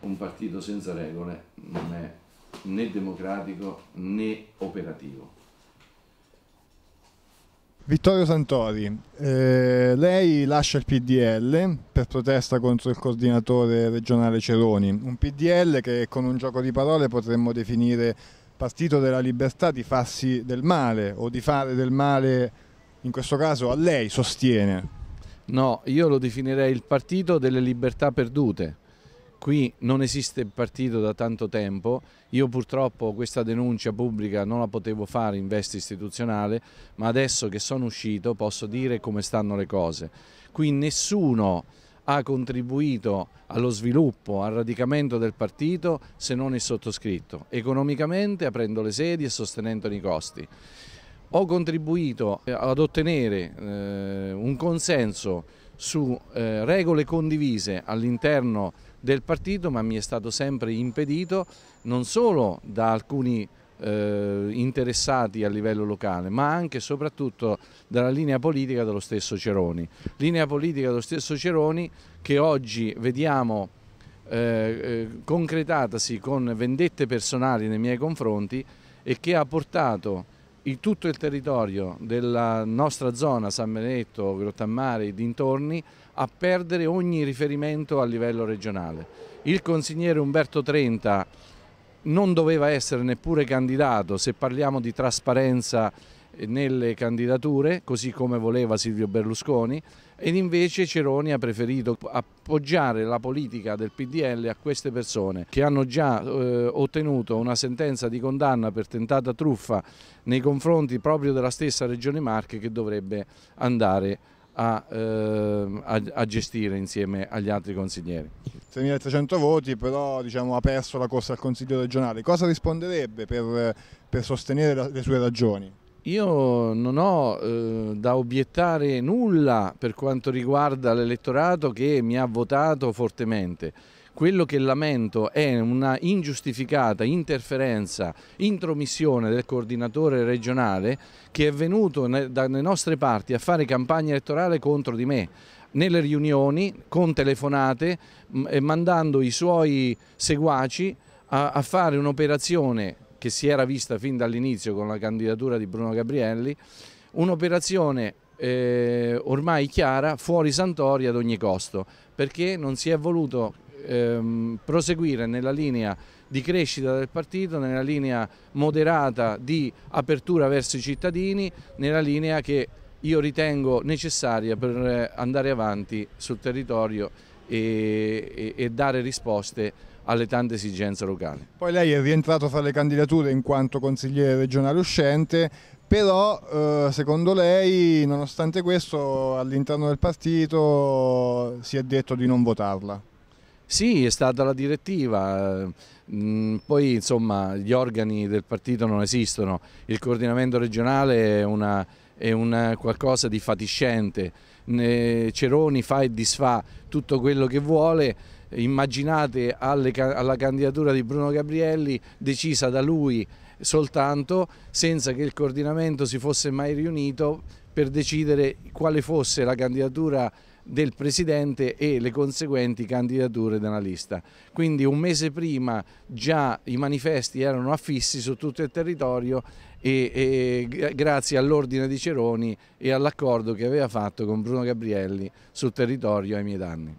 un partito senza regole non è né democratico né operativo. Vittorio Santori, eh, lei lascia il PDL per protesta contro il coordinatore regionale Ceroni, un PDL che con un gioco di parole potremmo definire partito della libertà di farsi del male o di fare del male, in questo caso a lei sostiene. No, io lo definirei il partito delle libertà perdute qui non esiste partito da tanto tempo, io purtroppo questa denuncia pubblica non la potevo fare in veste istituzionale, ma adesso che sono uscito posso dire come stanno le cose. Qui nessuno ha contribuito allo sviluppo, al radicamento del partito se non il sottoscritto, economicamente aprendo le sedi e sostenendone i costi. Ho contribuito ad ottenere eh, un consenso su eh, regole condivise all'interno del partito, ma mi è stato sempre impedito non solo da alcuni eh, interessati a livello locale, ma anche e soprattutto dalla linea politica dello stesso Ceroni. Linea politica dello stesso Ceroni che oggi vediamo eh, eh concretatasi con vendette personali nei miei confronti e che ha portato in tutto il territorio della nostra zona, San Benedetto, Grottammare e dintorni, a perdere ogni riferimento a livello regionale. Il consigliere Umberto Trenta non doveva essere neppure candidato, se parliamo di trasparenza nelle candidature, così come voleva Silvio Berlusconi, ed invece Ceroni ha preferito appoggiare la politica del PDL a queste persone che hanno già eh, ottenuto una sentenza di condanna per tentata truffa nei confronti proprio della stessa Regione Marche che dovrebbe andare a, eh, a, a gestire insieme agli altri consiglieri. 6.300 voti, però diciamo, ha perso la corsa al Consiglio regionale. Cosa risponderebbe per, per sostenere la, le sue ragioni? Io non ho eh, da obiettare nulla per quanto riguarda l'elettorato che mi ha votato fortemente. Quello che lamento è una ingiustificata interferenza, intromissione del coordinatore regionale che è venuto dalle nostre parti a fare campagna elettorale contro di me nelle riunioni, con telefonate, mandando i suoi seguaci a, a fare un'operazione che si era vista fin dall'inizio con la candidatura di Bruno Gabrielli, un'operazione eh, ormai chiara fuori Santori ad ogni costo, perché non si è voluto ehm, proseguire nella linea di crescita del partito, nella linea moderata di apertura verso i cittadini, nella linea che io ritengo necessaria per andare avanti sul territorio e, e, dare risposte alle tante esigenze locali. Poi lei è rientrato fra le candidature in quanto consigliere regionale uscente, però eh, secondo lei, nonostante questo, all'interno del partito si è detto di non votarla? Sì, è stata la direttiva, mm, poi insomma gli organi del partito non esistono, il coordinamento regionale è una è un qualcosa di fatiscente, Ceroni fa e disfa tutto quello che vuole, immaginate alle, alla candidatura di Bruno Gabrielli decisa da lui soltanto senza che il coordinamento si fosse mai riunito per decidere quale fosse la candidatura del Presidente e le conseguenti candidature della lista. Quindi un mese prima già i manifesti erano affissi su tutto il territorio e, e grazie all'ordine di Ceroni e all'accordo che aveva fatto con Bruno Gabrielli sul territorio ai miei danni.